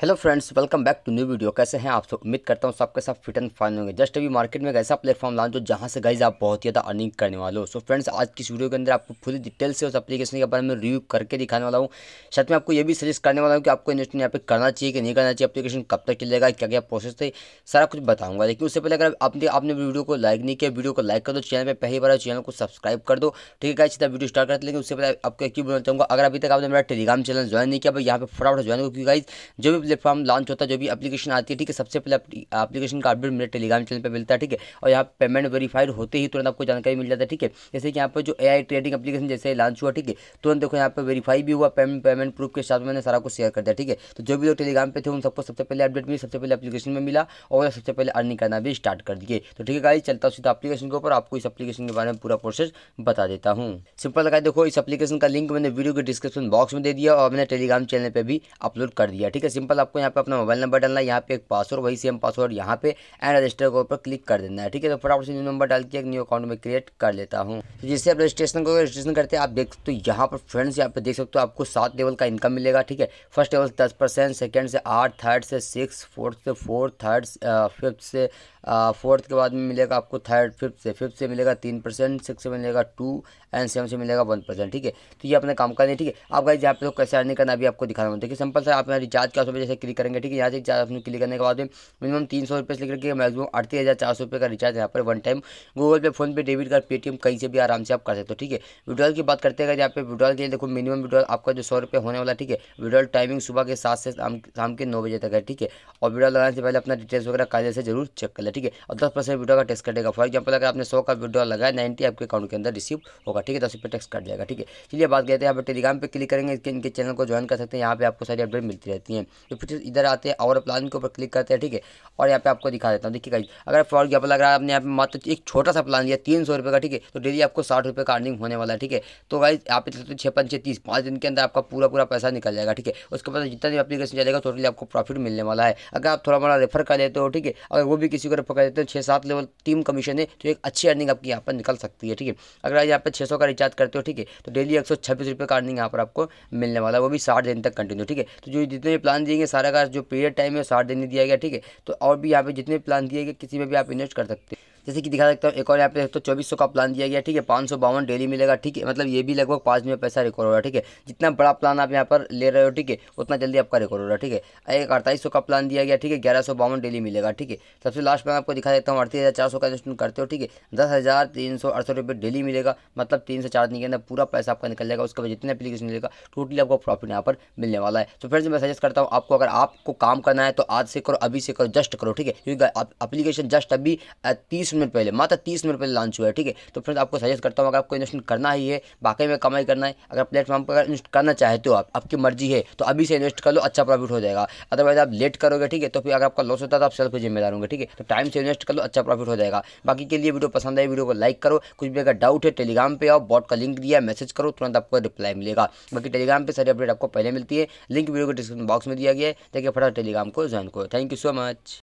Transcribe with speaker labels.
Speaker 1: hello friends welcome back to new video कैसे हैं आप सब उम्मीद करता हूँ सबके साथ फिट एंड फाइन होंगे जस्ट अभी मार्केट में एक ऐसा प्लेटफॉर्म लाओ जो जहाँ से गाइज आप बहुत ही ज़्यादा अर्निंग करने वाले हो सो फ्रेंड्स आज की इस वीडियो के अंदर आपको पूरी डिटेल से उस एप्लीकेशन के बारे में रिव्यू करके दिखाने वाला हूँ साथ में आपको ये भी सजेस्ट करने वाला हूँ कि आपको इन्वेस्टमेंट यहाँ पे करना चाहिए कि नहीं करना चाहिए अपलीकेशन कब तक चलेगा क्या क्या प्रोसेस थे सारा कुछ बताऊँगा लेकिन उससे पहले अगर आपने आपने वीडियो को लाइक नहीं किया वीडियो को लाइक कर दो चैनल पर पहली बार चैनल को सब्सक्राइब कर दो ठीक है अच्छी तरह वीडियो स्टार्ट करते लेकिन उससे पहले आपको एक ही बोलना चाहूँगा अगर अभी तक आपने मेरा टेलीग्राम चैनल ज्वाइन नहीं किया यहाँ पर फटाफट ज्वाइन हो क्योंकि गाइज जो भी प्लेटफॉर्म लॉन्च होता है जो भी एप्लीकेशन आती है ठीक है सबसे पहले एप्लीकेशन का अपडेट मेरे टेलीग्राम चैनल पर मिलता है ठीक है और यहाँ पेमेंट वेरीफाइड होते ही तुरंत आपको जानकारी मिल जाता है ठीक है जैसे कि यहाँ पर जो ए ट्रेडिंग एप्लीकेशन जैसे लॉन्च हुआ ठीक है तुरंत देखो यहाँ पर वेरीफाई भी हुआ पेमेंट पेमेंट प्रूफ के साथ मैंने सारा कुछ शेयर कर दिया ठीक है तो जो भी लोग टेलीग्राम पर थे उन सबको सबसे पहले अपडेट मिली सबसे पहले एप्लीकेशन में मिला और सबसे पहले अर्निंग करना भी स्टार्ट कर दिए तो ठीक है गाइस चलता सीधा के ऊपर आपको इस अपलीकेशन के बारे में पूरा प्रोसेस बता देता हूँ सिंपल लगा देखो इस एप्लीकेशन का लिंक मैंने वीडियो के डिस्क्रिप्शन बॉक्स में दे दिया और मैंने टेलीग्राम चैनल पर भी अपलोड कर दिया ठीक है सिंपल सिंपल आपको यहाँ पे अपना मोबाइल नंबर डालना है यहाँ पे एक पासवर्ड वही सेम पासवर्ड यहाँ पे एंड रजिस्टर के ऊपर क्लिक कर देना है ठीक है तो फटाफट से न्यू नंबर डाल के एक न्यू अकाउंट में क्रिएट कर लेता हूँ तो जिससे आप रजिस्ट्रेशन को रजिस्ट्रेशन करते हैं आप देख सकते हो यहाँ पर फ्रेंड्स यहाँ पे देख सकते हो आपको सात लेवल का इनकम मिलेगा ठीक है फर्स्ट लेवल दस परसेंट सेकेंड से आठ थर्ड से सिक्स फोर्थ से फोर थर्ड फिफ्थ से फोर्थ के बाद में मिलेगा आपको थर्ड फिफ्थ से फिफ्थ से मिलेगा तीन परसेंट सिक्स से मिलेगा टू एंड सेवन से मिलेगा वन परसेंट ठीक है तो ये अपने काम करना है ठीक है आप गाइस यहाँ पे तो कैसे अर्निंग करना अभी आपको दिखा रहा हूँ देखिए सिंपल सर आप रिचार्ज क्या का इसे क्लिक करेंगे ठीक है यहाँ से चार ऑप्शन क्लिक करने के बाद में मिनिमम तीन सौ रुपये से लेकर के मैक्सिमम अड़तीस हज़ार चार सौ रुपये का रिचार्ज यहाँ पर one time Google Pay PhonePe debit card Paytm कहीं से भी आराम से आप कर सकते हो ठीक है विड्रॉल की बात करते हैं यहाँ पे विड्रॉल के लिए देखो मिनिमम विड्रॉल आपका जो सौ रुपये होने वाला ठीक है विड्रॉल टाइमिंग सुबह के सात से शाम के नौ बजे तक है ठीक है और विड्रॉल लगाने से पहले अपना डिटेल्स वगैरह कायदे से जरूर चेक कर ले ठीक है और दस परसेंट विड्रॉ का टेस्ट कटेगा फॉर एग्जाम्पल अगर आपने सौ का विड्रॉल लगाया नाइन्टी आपके अकाउंट के अंदर रिसीव होगा ठीक है दस रुपये टेस्ट कट जाएगा ठीक है चलिए बात करते हैं यहाँ पर टेलीग्राम पर क्लिक करेंगे इनके चैनल को ज्वाइन कर सकते हैं यहाँ पर आपको सारी अपडेट मिलती रहती है तो तो फिर इधर आते हैं और प्लान के ऊपर क्लिक करते हैं ठीक है और यहाँ पे आपको दिखा देता हूँ देखिए गाइज अगर फॉर एग्जाम्पल अगर आपने यहाँ पे मात्र तो एक छोटा सा प्लान लिया तीन सौ रुपये का ठीक है तो डेली आपको साठ रुपये का अर्निंग होने वाला है ठीक है तो गाइज आप इधर छः पंच तीस पाँच दिन के अंदर आपका पूरा पूरा पैसा निकल जाएगा ठीक है उसके बाद जितना भी अपलीकेशन चलेगा टोटली आपको प्रॉफिट मिलने वाला है अगर आप थोड़ा मोड़ा रेफर कर लेते हो ठीक है अगर वो भी किसी को रेफर कर देते हो छः सात लेवल टीम कमीशन है तो एक अच्छी अर्निंग आपकी यहाँ पर निकल सकती है ठीक है अगर आप यहाँ पर छः का रिचार्ज करते हो ठीक है तो डेली एक सौ का अर्निंग यहाँ पर आपको मिलने वाला है वो भी साठ दिन तक कंटिन्यू ठीक है तो जो जितने भी प्लान देंगे है सारा का जो पीरियड टाइम है साठ दिन दिया गया ठीक है तो और भी यहाँ पे जितने प्लान दिए गए किसी में भी आप इन्वेस्ट कर सकते हैं जैसे कि दिखा सकते हूँ एक और यहाँ पे देखते हो चौबीस का प्लान दिया गया ठीक है पाँच डेली मिलेगा ठीक है मतलब ये भी लगभग पाँच में पैसा रिकॉर्ड हो रहा है ठीक है जितना बड़ा प्लान आप यहाँ पर ले रहे हो ठीक है उतना जल्दी आपका रिकॉर्ड हो रहा है ठीक है एक अड़ताईस का प्लान दिया गया ठीक है ग्यारह डेली मिलेगा ठीक है सबसे लास्ट में आपको दिखा देता हूँ अड़तीस हजार का इन्वेस्टमेंट करते हो ठीक है दस हज़ार तीन सौ अड़सठ रुपये डेली मिलेगा मतलब तीन से चार दिन के अंदर पूरा पैसा आपका निकल जाएगा उसके बाद जितना एप्लीकेशन मिलेगा टोटली आपको प्रॉफिट यहाँ पर मिलने वाला है तो फ्रेंड्स मैं सजेस्ट करता हूँ आपको अगर आपको काम करना है तो आज से करो अभी से करो जस्ट करो ठीक है क्योंकि आप एप्लीकेशन जस्ट अभी तीस मिनट पहले मात्र तीस मिनट पहले लॉन्च हुआ है ठीक है तो फ्रेंड्स आपको सजेस्ट करता हूँ अगर आपको इन्वेस्टमेंट करना ही है बाकी में कमाई करना है अगर प्लेटफॉर्म पर इन्वेस्ट करना चाहते हो आप आपकी मर्जी है तो अभी से इन्वेस्ट कर लो अच्छा प्रॉफिट हो जाएगा अदरवाइज आप लेट करोगे ठीक है तो फिर अगर आपका लॉस होता है तो आप सेल्फ जिम्मेदार होंगे ठीक है तो टाइम से इन्वेस्ट कर लो अच्छा प्रॉफिट हो जाएगा बाकी के लिए वीडियो पसंद आई वीडियो को लाइक करो कुछ भी अगर डाउट है टेलीग्राम पर आओ बॉट का लिंक दिया मैसेज करो तुरंत आपको रिप्लाई मिलेगा बाकी टेलीग्राम पर सारी अपडेट आपको पहले मिलती है लिंक वीडियो को डिस्क्रिप्शन बॉक्स में दिया गया है देखिए फटाफट टेलीग्राम को ज्वाइन करो थैंक यू सो मच